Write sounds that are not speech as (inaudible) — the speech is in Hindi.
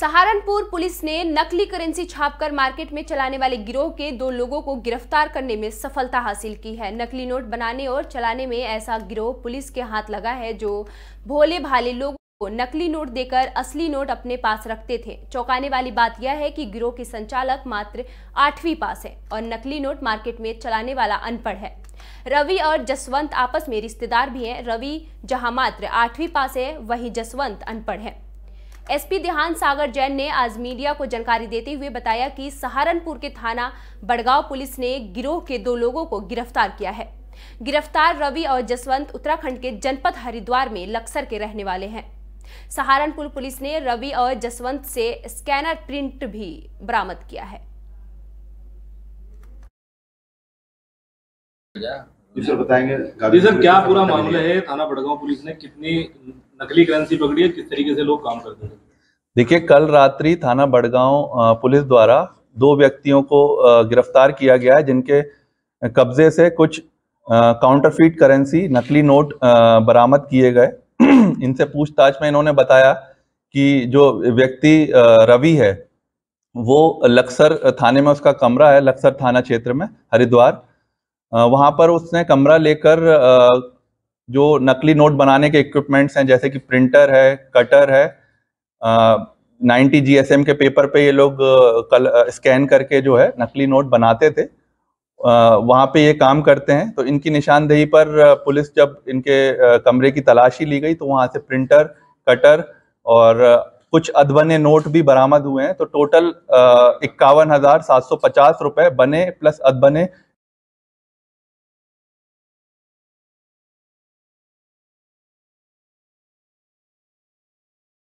सहारनपुर पुलिस ने नकली करेंसी छापकर मार्केट में चलाने वाले गिरोह के दो लोगों को गिरफ्तार करने में सफलता हासिल की है नकली नोट बनाने और चलाने में ऐसा गिरोह पुलिस के हाथ लगा है जो भोले भाले लोग को नकली नोट देकर असली नोट अपने पास रखते थे चौंकाने वाली बात यह है कि गिरोह के संचालक मात्र आठवीं पास है और नकली नोट मार्केट में चलाने वाला अनपढ़ है रवि और जसवंत आपस में रिश्तेदार भी हैं रवि जहां मात्र आठवीं पास है वहीं जसवंत अनपढ़ है एसपी देहान सागर जैन ने आज मीडिया को जानकारी देते हुए बताया कि सहारनपुर के थाना बड़गांव पुलिस ने गिरोह के दो लोगों को गिरफ्तार किया है गिरफ्तार रवि और जसवंत उत्तराखंड के जनपद हरिद्वार में लक्सर के रहने वाले हैं सहारनपुर पुलिस ने रवि और जसवंत से स्कैनर प्रिंट भी बरामद किया है बताएंगे जी सर क्या पूरा मामला है थाना बड़गांव पुलिस ने कितनी नकली करेंसी पकड़ी है किस तरीके से लोग काम करते हैं देखिए कल रात्रि थाना बड़गांव पुलिस द्वारा दो व्यक्तियों को गिरफ्तार किया गया है जिनके कब्जे से कुछ काउंटरफीट करेंसी नकली नोट बरामद किए गए (clears throat) इनसे पूछताछ में इन्होंने बताया कि जो व्यक्ति रवि है वो लक्सर थाने में उसका कमरा है लक्सर थाना क्षेत्र में हरिद्वार वहाँ पर उसने कमरा लेकर जो नकली नोट बनाने के इक्विपमेंट्स हैं जैसे कि प्रिंटर है कटर है नाइन्टी जी के पेपर पे ये लोग कल स्कैन करके जो है नकली नोट बनाते थे वहाँ पे ये काम करते हैं तो इनकी निशानदेही पर पुलिस जब इनके कमरे की तलाशी ली गई तो वहाँ से प्रिंटर कटर और कुछ अधबने नोट भी बरामद हुए हैं तो टोटल इक्यावन हजार सात सौ पचास रुपए बने प्लस अधबने